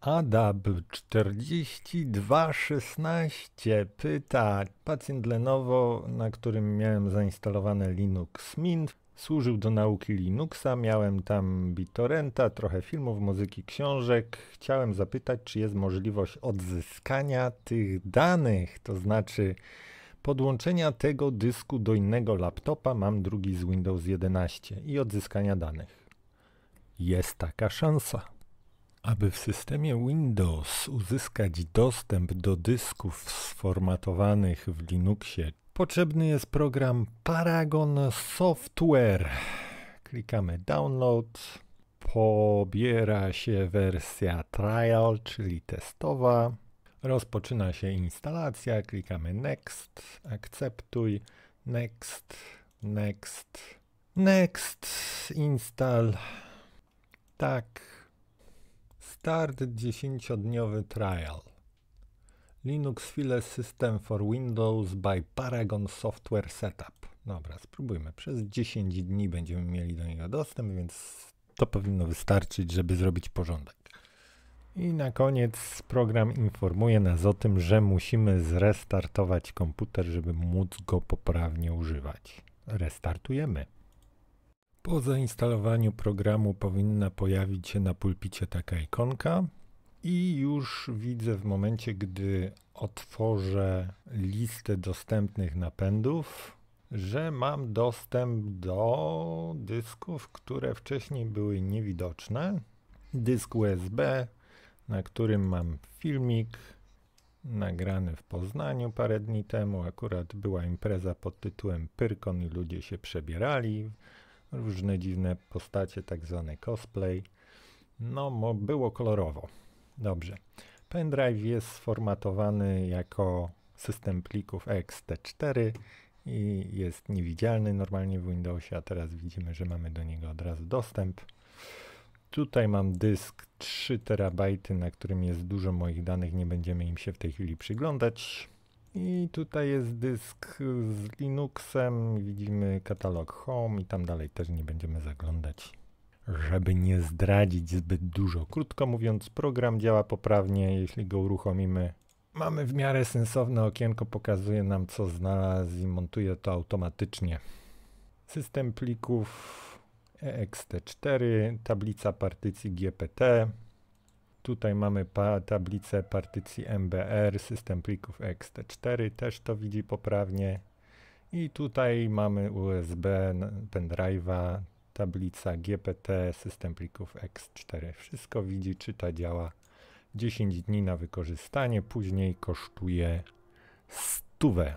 ADAB4216 pyta, pacjent Lenovo, na którym miałem zainstalowany Linux Mint, służył do nauki Linuxa, miałem tam BitTorrenta, trochę filmów, muzyki, książek. Chciałem zapytać, czy jest możliwość odzyskania tych danych, to znaczy podłączenia tego dysku do innego laptopa, mam drugi z Windows 11 i odzyskania danych. Jest taka szansa. Aby w systemie Windows uzyskać dostęp do dysków sformatowanych w Linuxie, potrzebny jest program Paragon Software. Klikamy Download, pobiera się wersja trial, czyli testowa. Rozpoczyna się instalacja, klikamy Next, akceptuj, Next, Next, Next, install, tak, Start 10-dniowy trial. Linux File System for Windows by Paragon Software Setup. Dobra, spróbujmy. Przez 10 dni będziemy mieli do niego dostęp, więc to powinno wystarczyć, żeby zrobić porządek. I na koniec program informuje nas o tym, że musimy zrestartować komputer, żeby móc go poprawnie używać. Restartujemy. Po zainstalowaniu programu powinna pojawić się na pulpicie taka ikonka i już widzę w momencie, gdy otworzę listę dostępnych napędów, że mam dostęp do dysków, które wcześniej były niewidoczne. Dysk USB, na którym mam filmik nagrany w Poznaniu parę dni temu. Akurat była impreza pod tytułem Pyrkon i ludzie się przebierali różne dziwne postacie, tak zwany cosplay. No, było kolorowo. Dobrze. Pendrive jest sformatowany jako system plików ext4 i jest niewidzialny normalnie w Windowsie, a teraz widzimy, że mamy do niego od razu dostęp. Tutaj mam dysk 3 terabajty, na którym jest dużo moich danych, nie będziemy im się w tej chwili przyglądać. I tutaj jest dysk z Linuxem, widzimy katalog Home i tam dalej też nie będziemy zaglądać. Żeby nie zdradzić zbyt dużo, krótko mówiąc, program działa poprawnie, jeśli go uruchomimy. Mamy w miarę sensowne okienko, pokazuje nam co znalazł i montuje to automatycznie. System plików EXT4, tablica partycji GPT, Tutaj mamy pa tablicę partycji MBR, system plików ext4 też to widzi poprawnie. I tutaj mamy USB pendrive'a, tablica GPT, system plików ext4. Wszystko widzi, czyta, działa. 10 dni na wykorzystanie, później kosztuje stówę.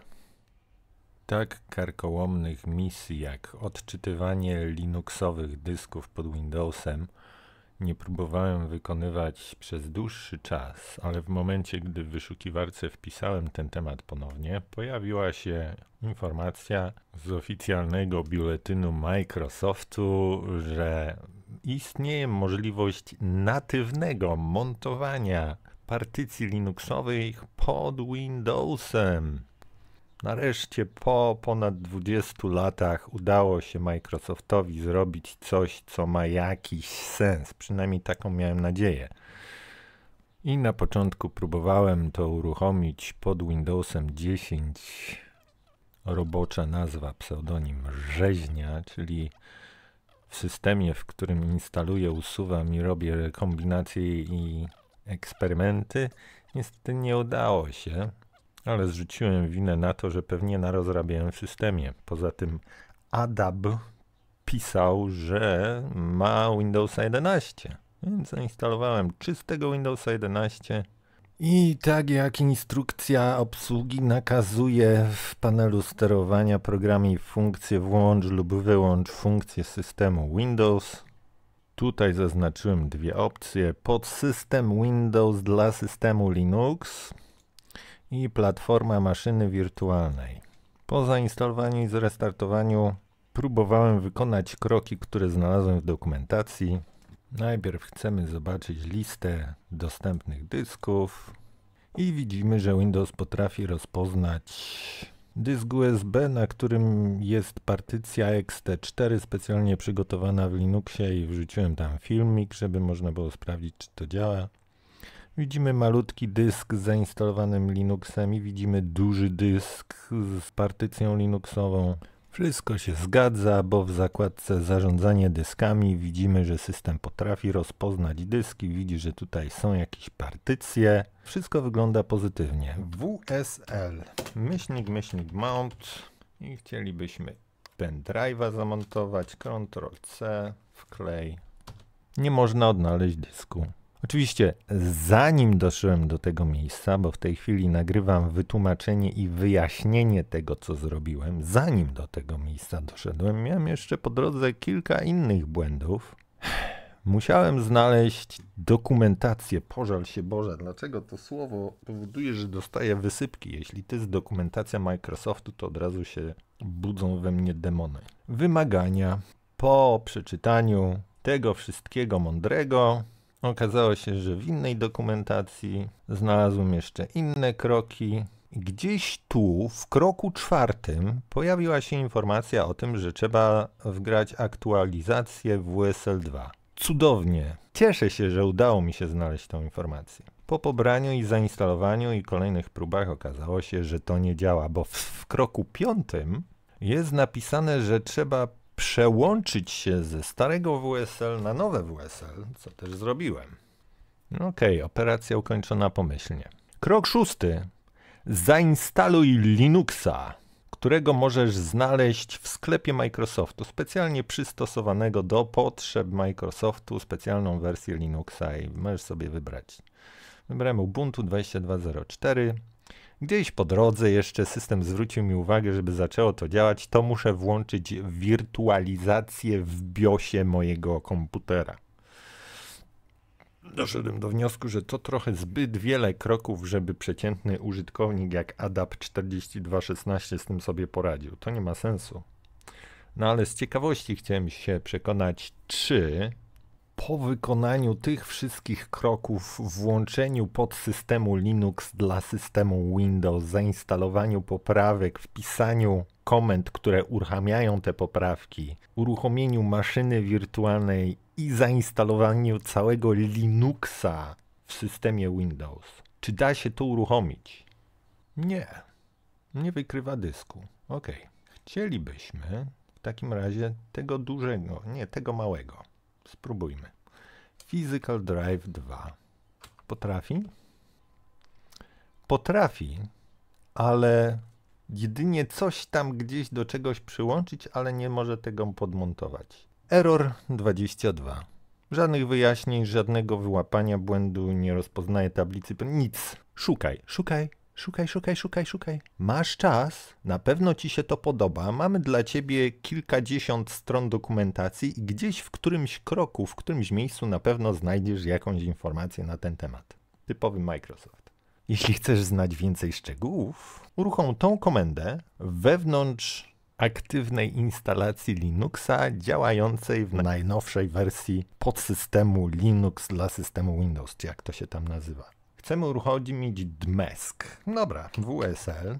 Tak karkołomnych misji jak odczytywanie linuxowych dysków pod Windowsem – nie próbowałem wykonywać przez dłuższy czas, ale w momencie, gdy w wyszukiwarce wpisałem ten temat ponownie, pojawiła się informacja z oficjalnego biuletynu Microsoftu, że istnieje możliwość natywnego montowania partycji Linuxowych pod Windowsem. Nareszcie po ponad 20 latach udało się Microsoftowi zrobić coś, co ma jakiś sens. Przynajmniej taką miałem nadzieję. I na początku próbowałem to uruchomić pod Windowsem 10. Robocza nazwa, pseudonim rzeźnia, czyli w systemie, w którym instaluję, usuwam i robię kombinacje i eksperymenty. Niestety nie udało się ale zrzuciłem winę na to, że pewnie narozrabiałem w systemie. Poza tym Adab pisał, że ma Windowsa 11, więc zainstalowałem czystego Windowsa 11. I tak jak instrukcja obsługi nakazuje w panelu sterowania programie funkcję włącz lub wyłącz funkcję systemu Windows. Tutaj zaznaczyłem dwie opcje. Podsystem Windows dla systemu Linux i platforma maszyny wirtualnej. Po zainstalowaniu i zrestartowaniu próbowałem wykonać kroki, które znalazłem w dokumentacji. Najpierw chcemy zobaczyć listę dostępnych dysków i widzimy, że Windows potrafi rozpoznać dysk USB, na którym jest partycja XT4 specjalnie przygotowana w Linuxie i wrzuciłem tam filmik, żeby można było sprawdzić, czy to działa. Widzimy malutki dysk z zainstalowanym Linuxem i widzimy duży dysk z partycją Linuxową. Wszystko się zgadza, bo w zakładce zarządzanie dyskami widzimy, że system potrafi rozpoznać dyski, widzi, że tutaj są jakieś partycje. Wszystko wygląda pozytywnie. WSL, myślnik, myślnik mount i chcielibyśmy pendrive'a zamontować, Ctrl C, wklej. Nie można odnaleźć dysku. Oczywiście, zanim doszedłem do tego miejsca, bo w tej chwili nagrywam wytłumaczenie i wyjaśnienie tego, co zrobiłem, zanim do tego miejsca doszedłem, miałem jeszcze po drodze kilka innych błędów. Musiałem znaleźć dokumentację. Pożal się Boże, dlaczego to słowo powoduje, że dostaję wysypki? Jeśli to jest dokumentacja Microsoftu, to od razu się budzą we mnie demony. Wymagania po przeczytaniu tego wszystkiego mądrego Okazało się, że w innej dokumentacji znalazłem jeszcze inne kroki. Gdzieś tu, w kroku czwartym, pojawiła się informacja o tym, że trzeba wgrać aktualizację WSL2. Cudownie! Cieszę się, że udało mi się znaleźć tą informację. Po pobraniu i zainstalowaniu i kolejnych próbach okazało się, że to nie działa, bo w, w kroku piątym jest napisane, że trzeba przełączyć się ze starego WSL na nowe WSL, co też zrobiłem. Okej, okay, operacja ukończona pomyślnie. Krok szósty. Zainstaluj Linuxa, którego możesz znaleźć w sklepie Microsoftu, specjalnie przystosowanego do potrzeb Microsoftu, specjalną wersję Linuxa i możesz sobie wybrać. Wybrałem Ubuntu 2204. Gdzieś po drodze jeszcze system zwrócił mi uwagę, żeby zaczęło to działać, to muszę włączyć wirtualizację w BIOSie mojego komputera. Doszedłem do wniosku, że to trochę zbyt wiele kroków, żeby przeciętny użytkownik jak ADAP 4216 z tym sobie poradził. To nie ma sensu. No ale z ciekawości chciałem się przekonać, czy po wykonaniu tych wszystkich kroków, włączeniu podsystemu Linux dla systemu Windows, zainstalowaniu poprawek, wpisaniu komend, które uruchamiają te poprawki, uruchomieniu maszyny wirtualnej i zainstalowaniu całego Linuxa w systemie Windows. Czy da się to uruchomić? Nie. Nie wykrywa dysku. Ok. Chcielibyśmy w takim razie tego dużego, nie tego małego Spróbujmy. Physical Drive 2. Potrafi? Potrafi, ale jedynie coś tam gdzieś do czegoś przyłączyć, ale nie może tego podmontować. Error 22. Żadnych wyjaśnień, żadnego wyłapania błędu, nie rozpoznaje tablicy, nic. Szukaj, szukaj, Szukaj, szukaj, szukaj, szukaj. Masz czas, na pewno ci się to podoba. Mamy dla ciebie kilkadziesiąt stron dokumentacji i gdzieś w którymś kroku, w którymś miejscu na pewno znajdziesz jakąś informację na ten temat. Typowy Microsoft. Jeśli chcesz znać więcej szczegółów, uruchom tą komendę wewnątrz aktywnej instalacji Linuxa działającej w najnowszej wersji podsystemu Linux dla systemu Windows, czy jak to się tam nazywa. Chcemy uruchomić dmesk. Dobra, WSL.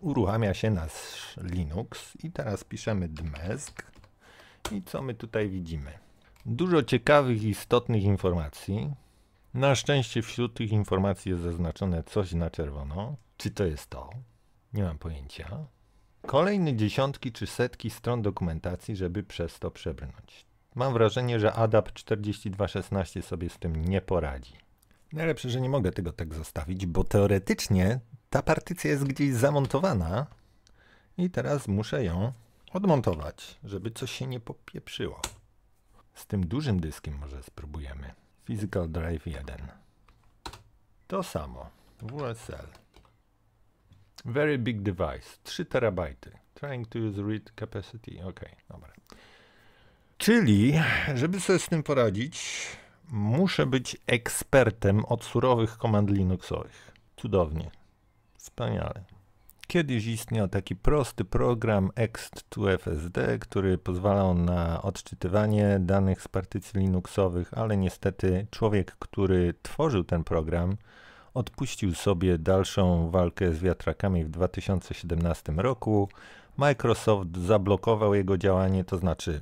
Uruchamia się nasz Linux i teraz piszemy dmesk. I co my tutaj widzimy? Dużo ciekawych i istotnych informacji. Na szczęście wśród tych informacji jest zaznaczone coś na czerwono. Czy to jest to? Nie mam pojęcia. Kolejne dziesiątki czy setki stron dokumentacji, żeby przez to przebrnąć. Mam wrażenie, że ADAP 4216 sobie z tym nie poradzi. Najlepsze, że nie mogę tego tak zostawić, bo teoretycznie ta partycja jest gdzieś zamontowana i teraz muszę ją odmontować, żeby coś się nie popieprzyło. Z tym dużym dyskiem może spróbujemy. Physical Drive 1. To samo. WSL. Very big device. 3 terabajty. Trying to use read capacity. Ok, dobra. Czyli, żeby sobie z tym poradzić, Muszę być ekspertem od surowych komand Linuxowych. Cudownie. Wspaniale. Kiedyś istniał taki prosty program ext2fsd, który pozwalał na odczytywanie danych z partycji Linuxowych, ale niestety człowiek, który tworzył ten program, odpuścił sobie dalszą walkę z wiatrakami w 2017 roku. Microsoft zablokował jego działanie, to znaczy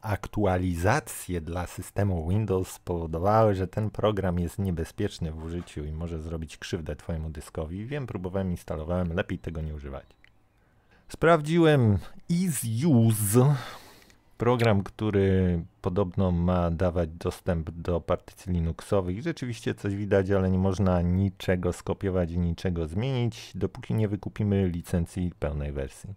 aktualizacje dla systemu Windows spowodowały, że ten program jest niebezpieczny w użyciu i może zrobić krzywdę Twojemu dyskowi. Wiem, próbowałem, instalowałem, lepiej tego nie używać. Sprawdziłem EaseUse, program, który podobno ma dawać dostęp do partycji Linuxowych. Rzeczywiście coś widać, ale nie można niczego skopiować i niczego zmienić, dopóki nie wykupimy licencji pełnej wersji.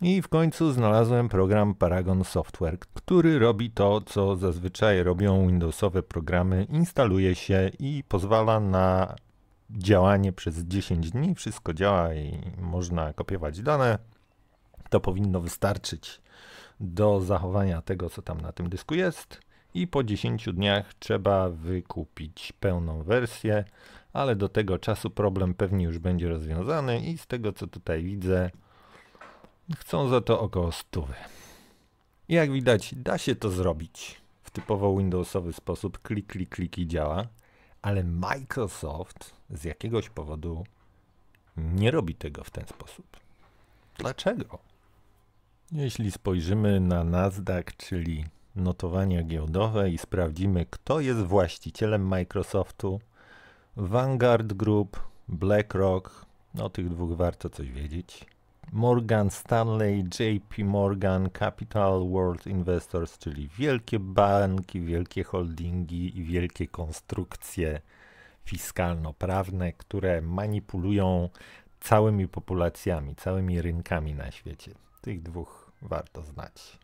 I w końcu znalazłem program Paragon Software, który robi to, co zazwyczaj robią Windowsowe programy. Instaluje się i pozwala na działanie przez 10 dni. Wszystko działa i można kopiować dane. To powinno wystarczyć do zachowania tego, co tam na tym dysku jest. I po 10 dniach trzeba wykupić pełną wersję, ale do tego czasu problem pewnie już będzie rozwiązany i z tego co tutaj widzę, Chcą za to około 100. Jak widać, da się to zrobić. W typowo Windowsowy sposób klik, klik, klik i działa, ale Microsoft z jakiegoś powodu nie robi tego w ten sposób. Dlaczego? Jeśli spojrzymy na Nasdaq, czyli notowania giełdowe i sprawdzimy, kto jest właścicielem Microsoftu, Vanguard Group, BlackRock, no o tych dwóch warto coś wiedzieć. Morgan Stanley, JP Morgan, Capital World Investors, czyli wielkie banki, wielkie holdingi i wielkie konstrukcje fiskalno-prawne, które manipulują całymi populacjami, całymi rynkami na świecie. Tych dwóch warto znać.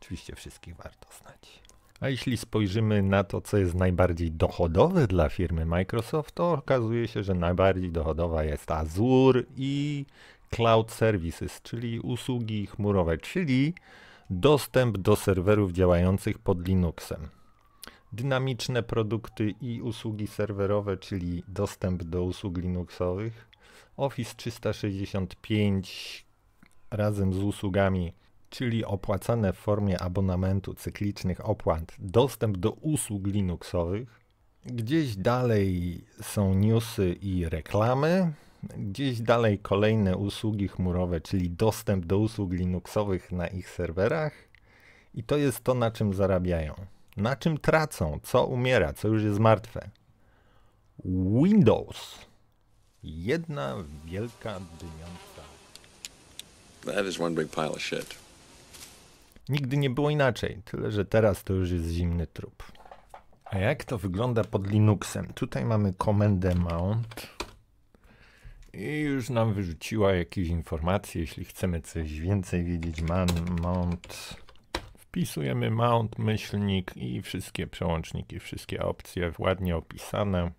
Oczywiście wszystkich warto znać. A jeśli spojrzymy na to, co jest najbardziej dochodowe dla firmy Microsoft, to okazuje się, że najbardziej dochodowa jest Azure i cloud services, czyli usługi chmurowe, czyli dostęp do serwerów działających pod Linuxem. Dynamiczne produkty i usługi serwerowe, czyli dostęp do usług Linuxowych. Office 365 razem z usługami, czyli opłacane w formie abonamentu cyklicznych opłat, dostęp do usług Linuxowych. Gdzieś dalej są newsy i reklamy. Gdzieś dalej kolejne usługi chmurowe, czyli dostęp do usług Linuxowych na ich serwerach. I to jest to, na czym zarabiają. Na czym tracą, co umiera, co już jest martwe. Windows. Jedna wielka dymiąca. That is one big pile of shit. Nigdy nie było inaczej, tyle że teraz to już jest zimny trup. A jak to wygląda pod Linuxem? Tutaj mamy komendę mount i już nam wyrzuciła jakieś informacje. Jeśli chcemy coś więcej wiedzieć, man, mount, wpisujemy mount, myślnik i wszystkie przełączniki, wszystkie opcje ładnie opisane.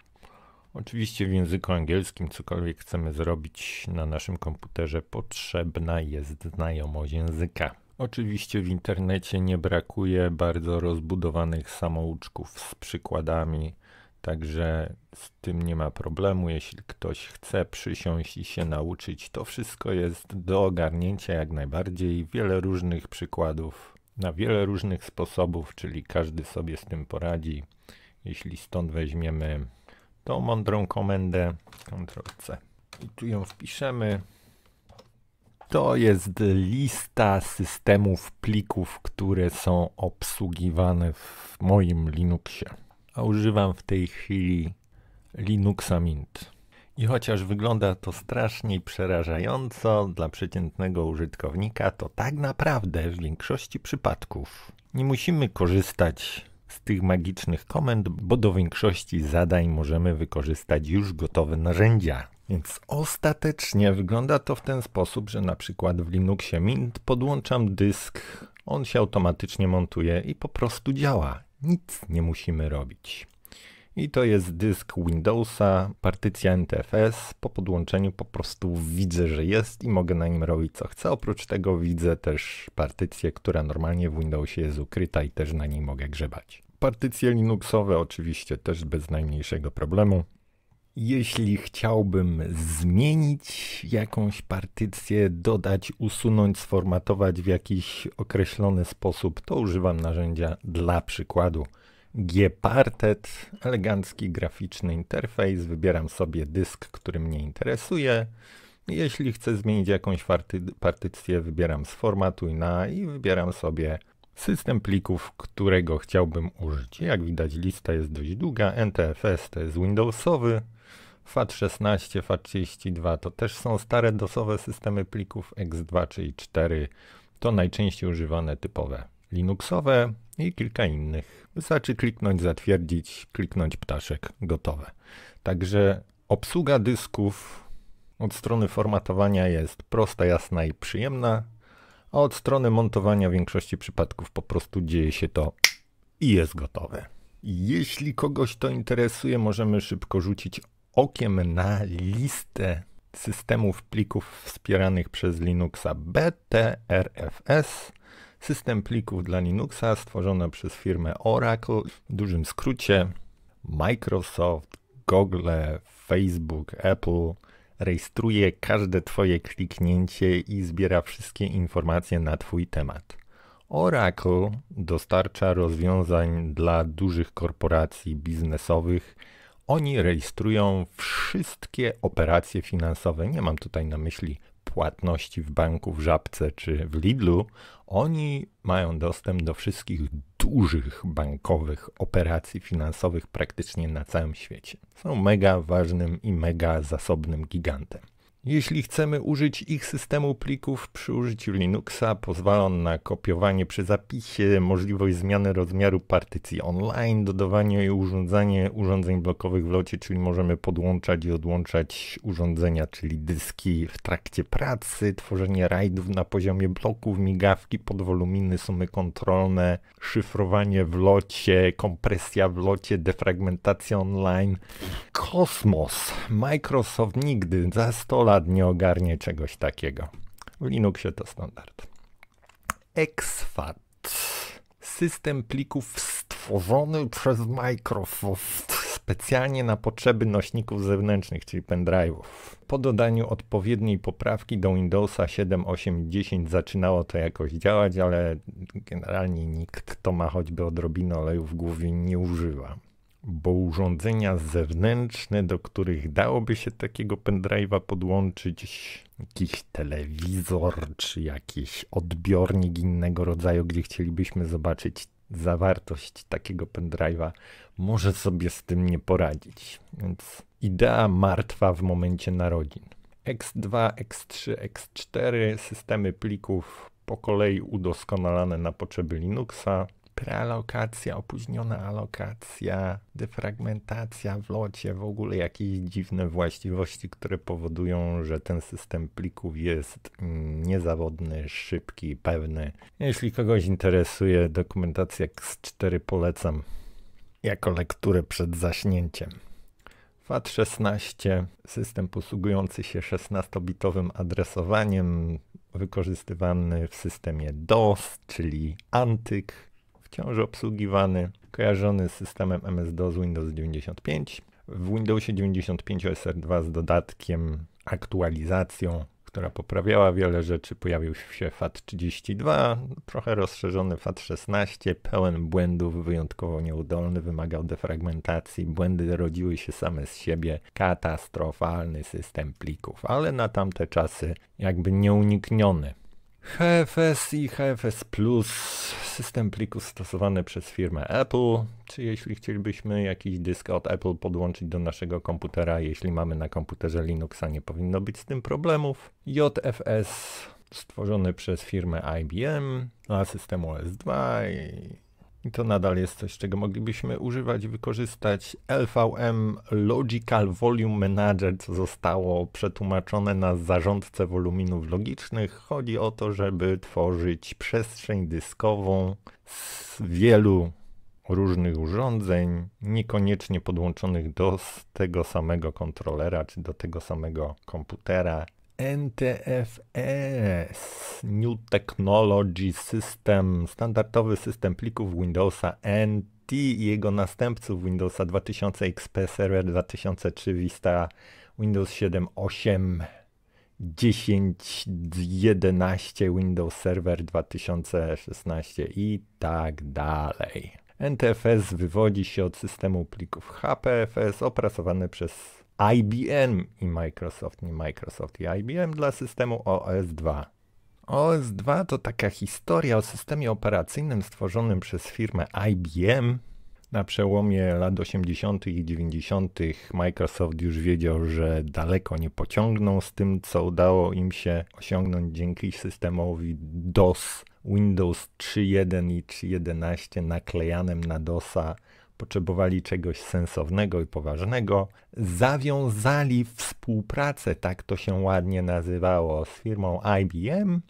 Oczywiście w języku angielskim cokolwiek chcemy zrobić na naszym komputerze potrzebna jest znajomość języka. Oczywiście w internecie nie brakuje bardzo rozbudowanych samouczków z przykładami Także z tym nie ma problemu. Jeśli ktoś chce przysiąść i się nauczyć, to wszystko jest do ogarnięcia jak najbardziej. Wiele różnych przykładów, na wiele różnych sposobów, czyli każdy sobie z tym poradzi. Jeśli stąd weźmiemy tą mądrą komendę Ctrl-C i tu ją wpiszemy, to jest lista systemów plików, które są obsługiwane w moim Linuxie a używam w tej chwili Linuxa Mint. I chociaż wygląda to strasznie przerażająco dla przeciętnego użytkownika, to tak naprawdę w większości przypadków nie musimy korzystać z tych magicznych komend, bo do większości zadań możemy wykorzystać już gotowe narzędzia. Więc ostatecznie wygląda to w ten sposób, że na przykład w Linuxie Mint podłączam dysk, on się automatycznie montuje i po prostu działa nic nie musimy robić. I to jest dysk Windowsa, partycja NTFS. Po podłączeniu po prostu widzę, że jest i mogę na nim robić co chcę. Oprócz tego widzę też partycję, która normalnie w Windowsie jest ukryta i też na niej mogę grzebać. Partycje Linuxowe oczywiście też bez najmniejszego problemu. Jeśli chciałbym zmienić jakąś partycję, dodać, usunąć, sformatować w jakiś określony sposób, to używam narzędzia dla przykładu. Gpartet, elegancki graficzny interfejs, wybieram sobie dysk, który mnie interesuje. Jeśli chcę zmienić jakąś partycję, wybieram sformatuj na i wybieram sobie System plików, którego chciałbym użyć. Jak widać lista jest dość długa. NTFS to jest Windowsowy. FAT16, FAT32 to też są stare dosowe systemy plików X2 czyli 4. To najczęściej używane typowe Linuxowe i kilka innych. Wystarczy kliknąć zatwierdzić, kliknąć ptaszek, gotowe. Także obsługa dysków od strony formatowania jest prosta, jasna i przyjemna a od strony montowania w większości przypadków po prostu dzieje się to i jest gotowe. Jeśli kogoś to interesuje, możemy szybko rzucić okiem na listę systemów plików wspieranych przez Linuxa BTRFS. System plików dla Linuxa stworzony przez firmę Oracle, w dużym skrócie Microsoft, Google, Facebook, Apple, rejestruje każde Twoje kliknięcie i zbiera wszystkie informacje na Twój temat. Oracle dostarcza rozwiązań dla dużych korporacji biznesowych. Oni rejestrują wszystkie operacje finansowe. Nie mam tutaj na myśli płatności w banku w Żabce czy w Lidlu, oni mają dostęp do wszystkich dużych bankowych operacji finansowych praktycznie na całym świecie. Są mega ważnym i mega zasobnym gigantem. Jeśli chcemy użyć ich systemu plików przy użyciu Linuxa, pozwala on na kopiowanie przy zapisie, możliwość zmiany rozmiaru partycji online, dodawanie i urządzanie urządzeń blokowych w locie, czyli możemy podłączać i odłączać urządzenia, czyli dyski w trakcie pracy, tworzenie rajdów na poziomie bloków, migawki, podwoluminy, sumy kontrolne, szyfrowanie w locie, kompresja w locie, defragmentacja online. Kosmos. Microsoft nigdy za 100 lat iPad nie ogarnie czegoś takiego. W Linuxie to standard. Exfat. System plików stworzony przez Microsoft specjalnie na potrzeby nośników zewnętrznych, czyli pendrive'ów. Po dodaniu odpowiedniej poprawki do Windowsa 7, 8 i 10 zaczynało to jakoś działać, ale generalnie nikt, kto ma choćby odrobinę oleju w głowie, nie używa bo urządzenia zewnętrzne, do których dałoby się takiego pendrive'a podłączyć, jakiś telewizor czy jakiś odbiornik innego rodzaju, gdzie chcielibyśmy zobaczyć zawartość takiego pendrive'a, może sobie z tym nie poradzić. Więc idea martwa w momencie narodzin. X2, X3, X4 systemy plików po kolei udoskonalane na potrzeby Linuxa, prealokacja, opóźniona alokacja, defragmentacja w locie, w ogóle jakieś dziwne właściwości, które powodują, że ten system plików jest mm, niezawodny, szybki, pewny. Jeśli kogoś interesuje dokumentacja X4 polecam jako lekturę przed zaśnięciem. FAT16, system posługujący się 16-bitowym adresowaniem, wykorzystywany w systemie DOS, czyli ANTYK, wciąż obsługiwany, kojarzony z systemem MS-DOS Windows 95. W Windowsie 95 OSR2 z dodatkiem, aktualizacją, która poprawiała wiele rzeczy, pojawił się FAT32, trochę rozszerzony FAT16, pełen błędów, wyjątkowo nieudolny, wymagał defragmentacji, błędy rodziły się same z siebie, katastrofalny system plików, ale na tamte czasy jakby nieunikniony. HFS i HFS Plus, system plików stosowany przez firmę Apple, czy jeśli chcielibyśmy jakiś dysk od Apple podłączyć do naszego komputera, jeśli mamy na komputerze Linuxa, nie powinno być z tym problemów. JFS stworzony przez firmę IBM, a system OS2 i i to nadal jest coś, czego moglibyśmy używać i wykorzystać. LVM Logical Volume Manager, co zostało przetłumaczone na zarządce woluminów logicznych. Chodzi o to, żeby tworzyć przestrzeń dyskową z wielu różnych urządzeń, niekoniecznie podłączonych do tego samego kontrolera czy do tego samego komputera NTFS, New Technology System, standardowy system plików Windowsa NT i jego następców Windowsa 2000 XP Server 2003 Vista, Windows 7, 8, 10, 11, Windows Server 2016 i tak dalej. NTFS wywodzi się od systemu plików HPFS opracowany przez IBM i Microsoft, nie Microsoft i IBM dla systemu OS2. OS2 to taka historia o systemie operacyjnym stworzonym przez firmę IBM. Na przełomie lat 80. i 90. Microsoft już wiedział, że daleko nie pociągną z tym, co udało im się osiągnąć dzięki systemowi DOS Windows 3.1 i 3.11 naklejanym na DOSa potrzebowali czegoś sensownego i poważnego, zawiązali współpracę, tak to się ładnie nazywało, z firmą IBM.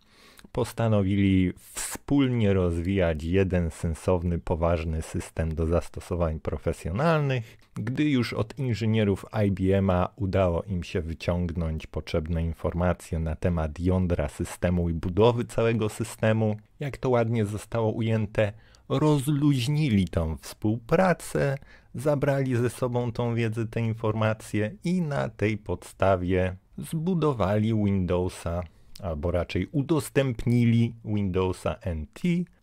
Postanowili wspólnie rozwijać jeden sensowny, poważny system do zastosowań profesjonalnych. Gdy już od inżynierów IBM-a udało im się wyciągnąć potrzebne informacje na temat jądra systemu i budowy całego systemu, jak to ładnie zostało ujęte, rozluźnili tą współpracę, zabrali ze sobą tą wiedzę, te informacje i na tej podstawie zbudowali Windowsa, albo raczej udostępnili Windowsa NT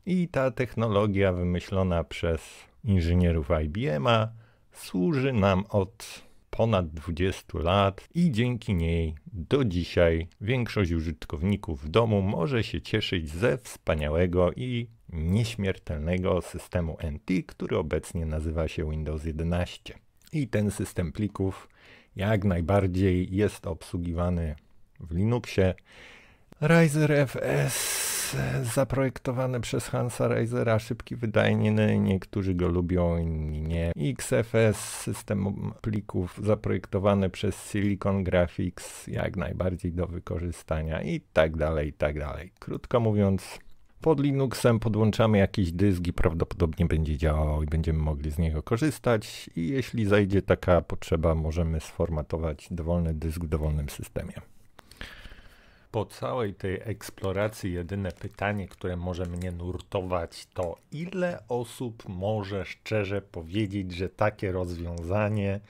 i ta technologia wymyślona przez inżynierów IBM-a służy nam od ponad 20 lat i dzięki niej do dzisiaj większość użytkowników w domu może się cieszyć ze wspaniałego i nieśmiertelnego systemu NT, który obecnie nazywa się Windows 11. I ten system plików jak najbardziej jest obsługiwany w Linuxie. Riser FS zaprojektowany przez Hansa Reisera, szybki, wydajny, niektórzy go lubią, inni nie. XFS, system plików zaprojektowany przez Silicon Graphics, jak najbardziej do wykorzystania i tak dalej, i tak dalej. Krótko mówiąc, pod Linuxem podłączamy jakiś dysk i prawdopodobnie będzie działał i będziemy mogli z niego korzystać. I jeśli zajdzie taka potrzeba, możemy sformatować dowolny dysk w dowolnym systemie. Po całej tej eksploracji jedyne pytanie, które może mnie nurtować, to ile osób może szczerze powiedzieć, że takie rozwiązanie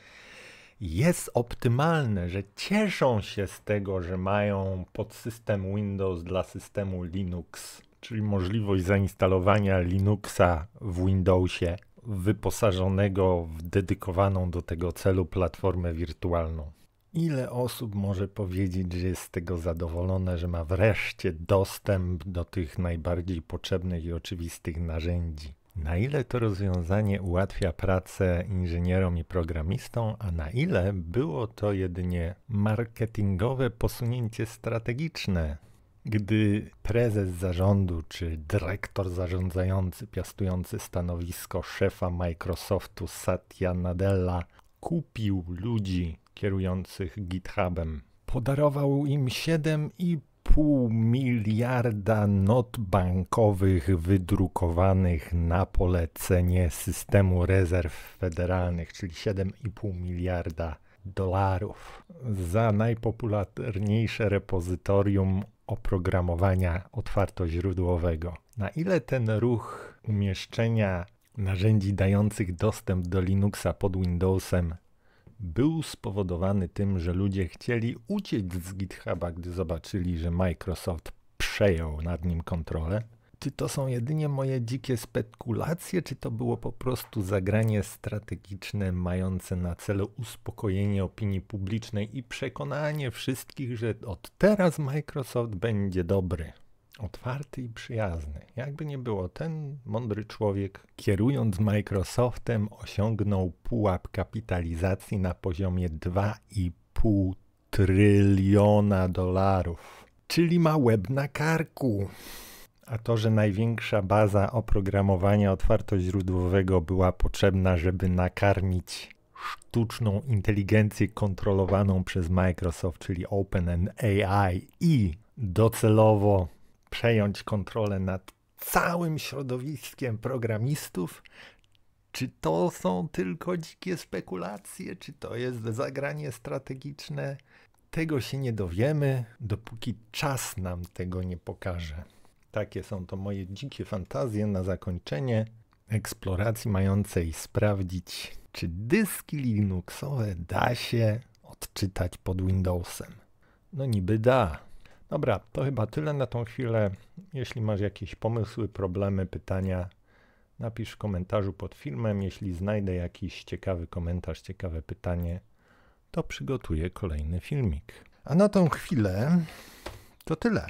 jest optymalne, że cieszą się z tego, że mają podsystem Windows dla systemu Linux czyli możliwość zainstalowania Linuxa w Windowsie wyposażonego w dedykowaną do tego celu platformę wirtualną. Ile osób może powiedzieć, że jest z tego zadowolone, że ma wreszcie dostęp do tych najbardziej potrzebnych i oczywistych narzędzi? Na ile to rozwiązanie ułatwia pracę inżynierom i programistom, a na ile było to jedynie marketingowe posunięcie strategiczne gdy prezes zarządu czy dyrektor zarządzający piastujący stanowisko szefa Microsoftu Satya Nadella kupił ludzi kierujących GitHubem, podarował im 7,5 miliarda not bankowych wydrukowanych na polecenie systemu rezerw federalnych, czyli 7,5 miliarda dolarów za najpopularniejsze repozytorium oprogramowania otwartoźródłowego. Na ile ten ruch umieszczenia narzędzi dających dostęp do Linuxa pod Windowsem był spowodowany tym, że ludzie chcieli uciec z GitHuba, gdy zobaczyli, że Microsoft przejął nad nim kontrolę? Czy to są jedynie moje dzikie spekulacje, czy to było po prostu zagranie strategiczne mające na celu uspokojenie opinii publicznej i przekonanie wszystkich, że od teraz Microsoft będzie dobry, otwarty i przyjazny? Jakby nie było, ten mądry człowiek, kierując Microsoftem, osiągnął pułap kapitalizacji na poziomie 2,5 tryliona dolarów. Czyli ma łeb na karku a to, że największa baza oprogramowania otwartoźródłowego była potrzebna, żeby nakarmić sztuczną inteligencję kontrolowaną przez Microsoft, czyli OpenAI i docelowo przejąć kontrolę nad całym środowiskiem programistów. Czy to są tylko dzikie spekulacje, czy to jest zagranie strategiczne? Tego się nie dowiemy, dopóki czas nam tego nie pokaże. Takie są to moje dzikie fantazje na zakończenie eksploracji mającej sprawdzić, czy dyski Linuxowe da się odczytać pod Windowsem. No niby da. Dobra, to chyba tyle na tą chwilę. Jeśli masz jakieś pomysły, problemy, pytania, napisz w komentarzu pod filmem. Jeśli znajdę jakiś ciekawy komentarz, ciekawe pytanie, to przygotuję kolejny filmik. A na tą chwilę to tyle.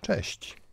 Cześć.